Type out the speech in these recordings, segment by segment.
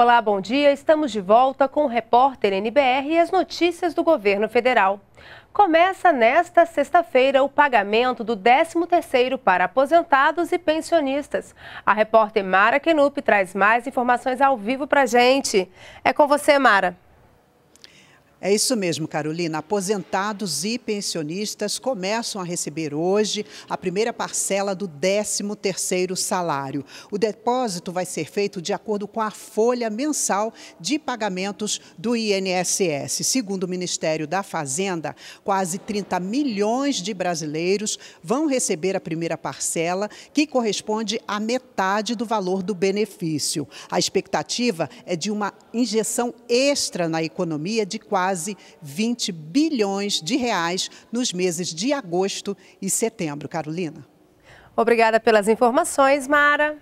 Olá, bom dia. Estamos de volta com o repórter NBR e as notícias do governo federal. Começa nesta sexta-feira o pagamento do 13º para aposentados e pensionistas. A repórter Mara Kenup traz mais informações ao vivo para gente. É com você, Mara. É isso mesmo, Carolina. Aposentados e pensionistas começam a receber hoje a primeira parcela do 13º salário. O depósito vai ser feito de acordo com a folha mensal de pagamentos do INSS. Segundo o Ministério da Fazenda, quase 30 milhões de brasileiros vão receber a primeira parcela, que corresponde à metade do valor do benefício. A expectativa é de uma injeção extra na economia de quase quase 20 bilhões de reais nos meses de agosto e setembro. Carolina. Obrigada pelas informações, Mara.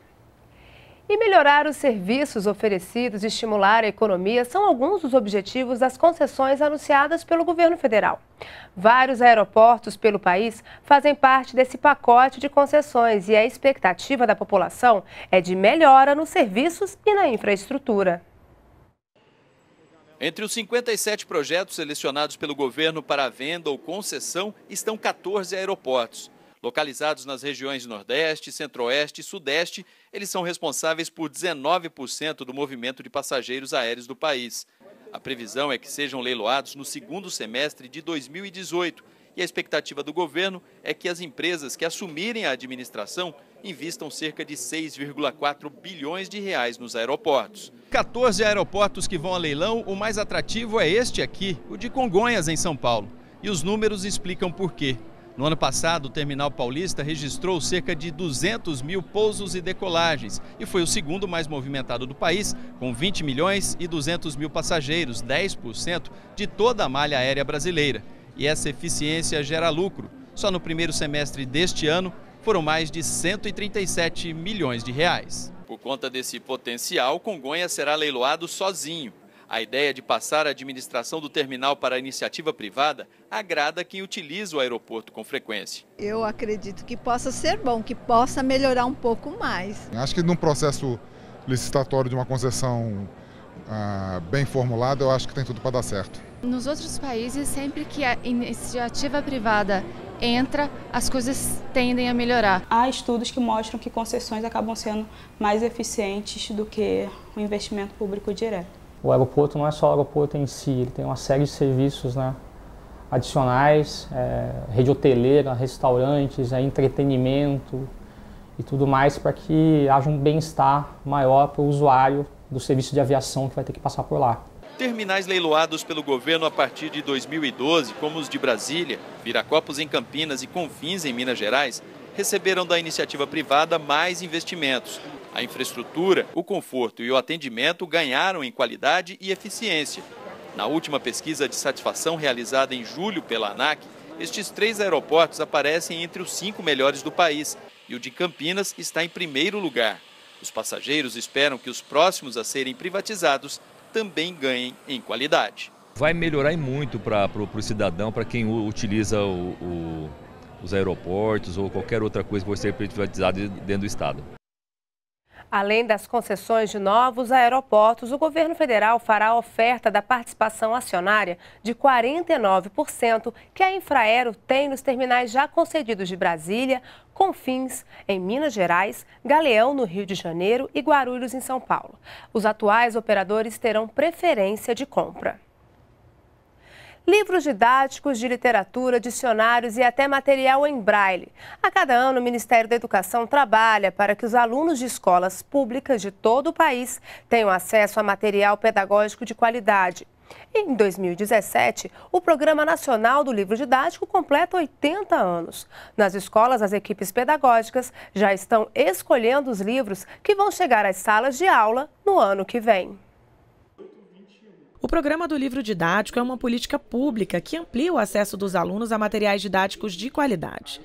E melhorar os serviços oferecidos e estimular a economia são alguns dos objetivos das concessões anunciadas pelo governo federal. Vários aeroportos pelo país fazem parte desse pacote de concessões e a expectativa da população é de melhora nos serviços e na infraestrutura. Entre os 57 projetos selecionados pelo governo para venda ou concessão estão 14 aeroportos. Localizados nas regiões Nordeste, Centro-Oeste e Sudeste, eles são responsáveis por 19% do movimento de passageiros aéreos do país. A previsão é que sejam leiloados no segundo semestre de 2018 e a expectativa do governo é que as empresas que assumirem a administração invistam cerca de 6,4 bilhões de reais nos aeroportos. 14 aeroportos que vão a leilão, o mais atrativo é este aqui, o de Congonhas, em São Paulo. E os números explicam por quê. No ano passado, o terminal paulista registrou cerca de 200 mil pousos e decolagens e foi o segundo mais movimentado do país, com 20 milhões e 200 mil passageiros, 10% de toda a malha aérea brasileira. E essa eficiência gera lucro. Só no primeiro semestre deste ano, foram mais de 137 milhões de reais. Por conta desse potencial, Congonha será leiloado sozinho. A ideia de passar a administração do terminal para a iniciativa privada agrada quem utiliza o aeroporto com frequência. Eu acredito que possa ser bom, que possa melhorar um pouco mais. Acho que num processo licitatório de uma concessão ah, bem formulada, eu acho que tem tudo para dar certo. Nos outros países, sempre que a iniciativa privada entra, as coisas tendem a melhorar. Há estudos que mostram que concessões acabam sendo mais eficientes do que o investimento público direto. O aeroporto não é só o aeroporto em si, ele tem uma série de serviços né, adicionais, é, rede hoteleira, restaurantes, é, entretenimento e tudo mais para que haja um bem-estar maior para o usuário do serviço de aviação que vai ter que passar por lá terminais leiloados pelo governo a partir de 2012, como os de Brasília, Viracopos em Campinas e Confins em Minas Gerais, receberam da iniciativa privada mais investimentos. A infraestrutura, o conforto e o atendimento ganharam em qualidade e eficiência. Na última pesquisa de satisfação realizada em julho pela ANAC, estes três aeroportos aparecem entre os cinco melhores do país e o de Campinas está em primeiro lugar. Os passageiros esperam que os próximos a serem privatizados também ganhem em qualidade. Vai melhorar e muito para o cidadão, para quem utiliza o, o, os aeroportos ou qualquer outra coisa que vai ser é privatizada dentro do Estado. Além das concessões de novos aeroportos, o governo federal fará a oferta da participação acionária de 49% que a Infraero tem nos terminais já concedidos de Brasília, Confins, em Minas Gerais, Galeão, no Rio de Janeiro e Guarulhos, em São Paulo. Os atuais operadores terão preferência de compra livros didáticos de literatura, dicionários e até material em braille. A cada ano, o Ministério da Educação trabalha para que os alunos de escolas públicas de todo o país tenham acesso a material pedagógico de qualidade. Em 2017, o Programa Nacional do Livro Didático completa 80 anos. Nas escolas, as equipes pedagógicas já estão escolhendo os livros que vão chegar às salas de aula no ano que vem. O programa do livro didático é uma política pública que amplia o acesso dos alunos a materiais didáticos de qualidade.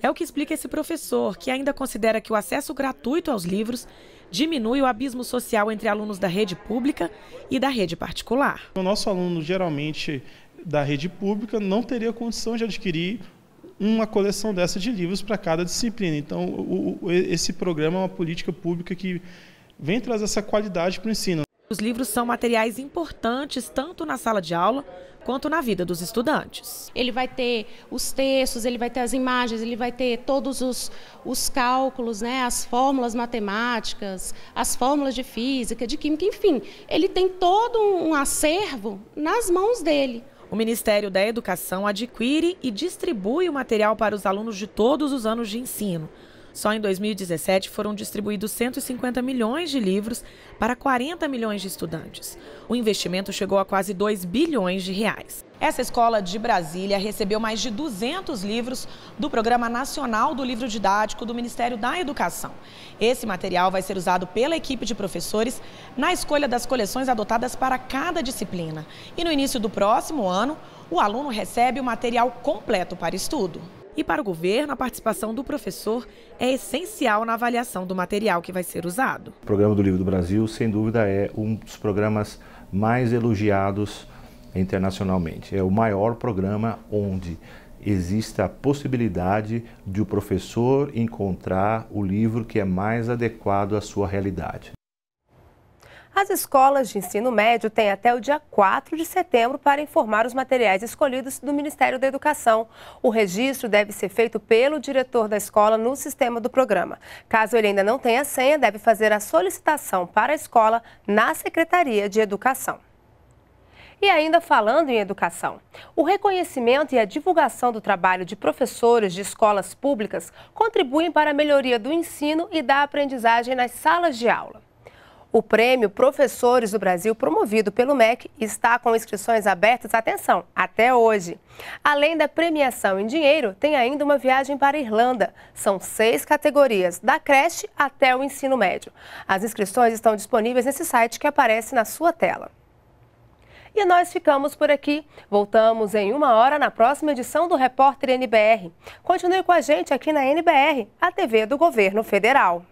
É o que explica esse professor, que ainda considera que o acesso gratuito aos livros diminui o abismo social entre alunos da rede pública e da rede particular. O nosso aluno, geralmente da rede pública, não teria condição de adquirir uma coleção dessa de livros para cada disciplina. Então, o, o, esse programa é uma política pública que vem trazer essa qualidade para o ensino. Os livros são materiais importantes tanto na sala de aula quanto na vida dos estudantes. Ele vai ter os textos, ele vai ter as imagens, ele vai ter todos os, os cálculos, né, as fórmulas matemáticas, as fórmulas de física, de química, enfim. Ele tem todo um acervo nas mãos dele. O Ministério da Educação adquire e distribui o material para os alunos de todos os anos de ensino. Só em 2017 foram distribuídos 150 milhões de livros para 40 milhões de estudantes. O investimento chegou a quase 2 bilhões de reais. Essa escola de Brasília recebeu mais de 200 livros do Programa Nacional do Livro Didático do Ministério da Educação. Esse material vai ser usado pela equipe de professores na escolha das coleções adotadas para cada disciplina. E no início do próximo ano, o aluno recebe o material completo para estudo. E para o governo, a participação do professor é essencial na avaliação do material que vai ser usado. O programa do Livro do Brasil, sem dúvida, é um dos programas mais elogiados internacionalmente. É o maior programa onde existe a possibilidade de o professor encontrar o livro que é mais adequado à sua realidade. As escolas de ensino médio têm até o dia 4 de setembro para informar os materiais escolhidos do Ministério da Educação. O registro deve ser feito pelo diretor da escola no sistema do programa. Caso ele ainda não tenha senha, deve fazer a solicitação para a escola na Secretaria de Educação. E ainda falando em educação, o reconhecimento e a divulgação do trabalho de professores de escolas públicas contribuem para a melhoria do ensino e da aprendizagem nas salas de aula. O prêmio Professores do Brasil, promovido pelo MEC, está com inscrições abertas, atenção, até hoje. Além da premiação em dinheiro, tem ainda uma viagem para a Irlanda. São seis categorias, da creche até o ensino médio. As inscrições estão disponíveis nesse site que aparece na sua tela. E nós ficamos por aqui. Voltamos em uma hora na próxima edição do Repórter NBR. Continue com a gente aqui na NBR, a TV do Governo Federal.